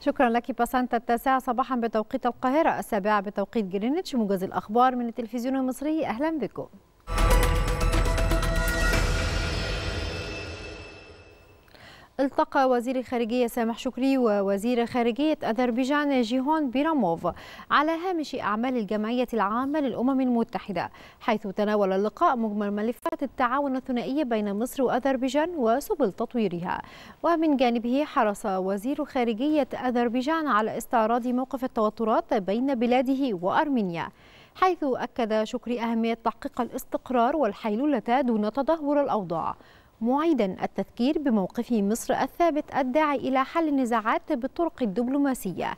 شكرا لك بسنت التاسعة صباحا بتوقيت القاهرة السابعة بتوقيت جرينتش موجز الأخبار من التلفزيون المصري أهلا بكم التقى وزير الخارجية سامح شكري ووزير خارجية أذربيجان جيهون بيراموف على هامش أعمال الجمعية العامة للأمم المتحدة حيث تناول اللقاء مجمل ملفات التعاون الثنائي بين مصر وأذربيجان وسبل تطويرها ومن جانبه حرص وزير خارجية أذربيجان على استعراض موقف التوترات بين بلاده وأرمينيا حيث أكد شكري أهمية تحقيق الاستقرار والحيلولة دون تدهور الأوضاع معيدا التذكير بموقف مصر الثابت الداعي إلى حل النزاعات بالطرق الدبلوماسية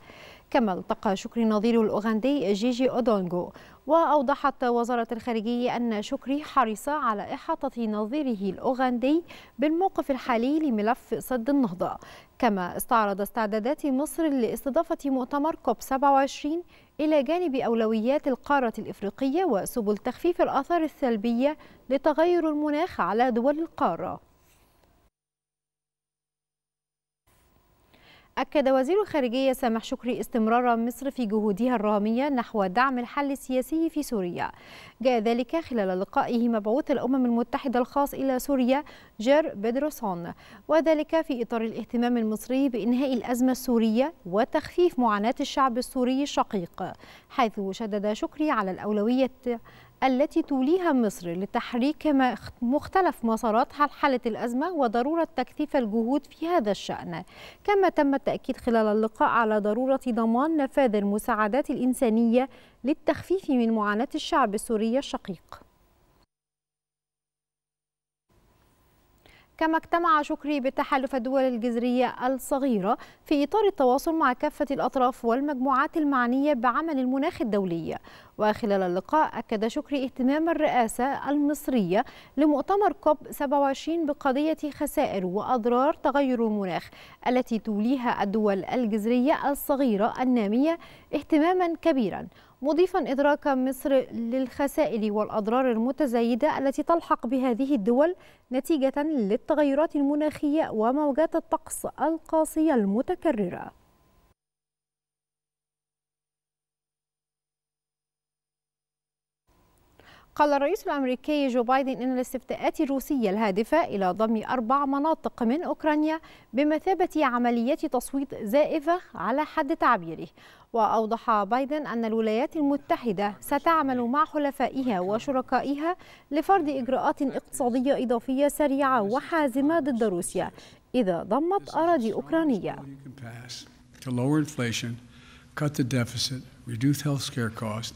كما التقى شكري النظير الأوغندي جيجي أودونغو وأوضحت وزارة الخارجية أن شكري حريص على إحاطة نظيره الأوغندي بالموقف الحالي لملف سد النهضة كما استعرض استعدادات مصر لاستضافة مؤتمر كوب 27 إلى جانب أولويات القارة الإفريقية وسبل تخفيف الآثار السلبية لتغير المناخ على دول القارة أكد وزير الخارجية سامح شكري استمرار مصر في جهودها الرامية نحو دعم الحل السياسي في سوريا جاء ذلك خلال لقائه مبعوث الأمم المتحدة الخاص إلى سوريا جير بيدروسون وذلك في إطار الاهتمام المصري بإنهاء الأزمة السورية وتخفيف معاناة الشعب السوري الشقيق حيث شدد شكري على الأولوية التي توليها مصر لتحريك مختلف مساراتها لحالة الأزمة وضرورة تكثيف الجهود في هذا الشأن كما تم التأكيد خلال اللقاء على ضرورة ضمان نفاذ المساعدات الإنسانية للتخفيف من معاناة الشعب السوري الشقيق كما اجتمع شكري بتحالف الدول الجزرية الصغيرة في إطار التواصل مع كافة الأطراف والمجموعات المعنية بعمل المناخ الدولي وخلال اللقاء أكد شكري اهتمام الرئاسة المصرية لمؤتمر كوب 27 بقضية خسائر وأضرار تغير المناخ التي توليها الدول الجزرية الصغيرة النامية اهتماما كبيرا مضيفا إدراك مصر للخسائر والأضرار المتزايدة التي تلحق بهذه الدول نتيجة للتغيرات المناخية وموجات الطقس القاسية المتكررة قال الرئيس الأمريكي جو بايدن أن الاستفتاءات الروسية الهادفة إلى ضم أربع مناطق من أوكرانيا بمثابة عمليات تصويت زائفة على حد تعبيره وأوضح بايدن أن الولايات المتحدة ستعمل مع حلفائها وشركائها لفرض إجراءات اقتصادية إضافية سريعة وحازمة ضد روسيا إذا ضمت أراضي أوكرانية to lower inflation, cut the deficit, reduce health care costs,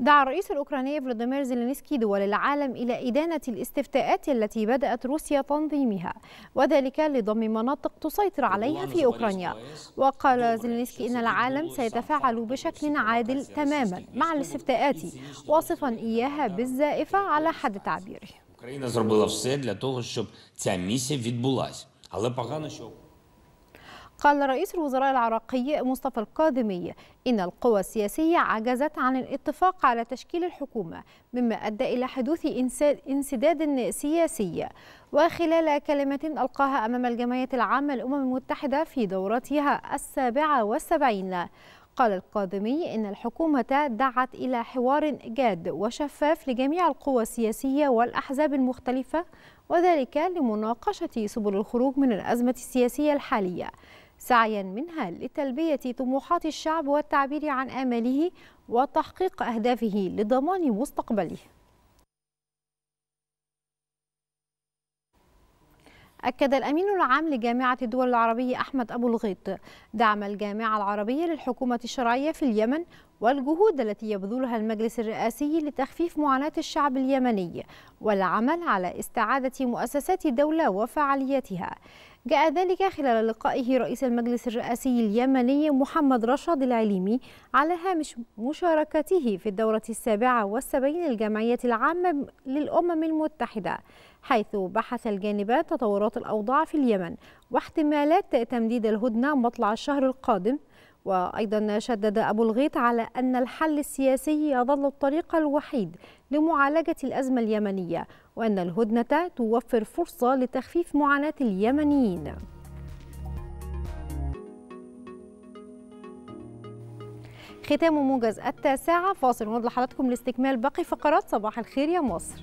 دعا الرئيس الأوكراني فلاديمير زيلينسكي دول العالم إلى إدانة الاستفتاءات التي بدأت روسيا تنظيمها وذلك لضم مناطق تسيطر عليها في أوكرانيا وقال زيلينسكي إن العالم سيتفاعل بشكل عادل تماما مع الاستفتاءات واصفا إياها بالزائفة على حد تعبيره قال رئيس الوزراء العراقي مصطفى القادمي إن القوى السياسية عجزت عن الاتفاق على تشكيل الحكومة مما أدى إلى حدوث انسداد سياسي وخلال كلمة ألقاها أمام الجمعية العامة للأمم المتحدة في دورتها السابعة والسبعين قال القادمي إن الحكومة دعت إلى حوار جاد وشفاف لجميع القوى السياسية والأحزاب المختلفة وذلك لمناقشة سبل الخروج من الأزمة السياسية الحالية سعيا منها لتلبية طموحات الشعب والتعبير عن آماله وتحقيق أهدافه لضمان مستقبله أكد الأمين العام لجامعة الدول العربية أحمد أبو الغيط دعم الجامعة العربية للحكومة الشرعية في اليمن والجهود التي يبذلها المجلس الرئاسي لتخفيف معاناة الشعب اليمني والعمل على استعادة مؤسسات الدولة وفعاليتها جاء ذلك خلال لقائه رئيس المجلس الرئاسي اليمني محمد رشاد العليمي على هامش مشاركته في الدورة السابعة والسبعين للجمعية العامة للأمم المتحدة حيث بحث الجانبان تطورات الأوضاع في اليمن واحتمالات تمديد الهدنة مطلع الشهر القادم وأيضا شدد أبو الغيط على أن الحل السياسي يظل الطريق الوحيد لمعالجة الأزمة اليمنية وأن الهدنة توفر فرصة لتخفيف معاناة اليمنيين ختام موجز التاسعة فاصل ونضل لحضراتكم لاستكمال باقي فقرات صباح الخير يا مصر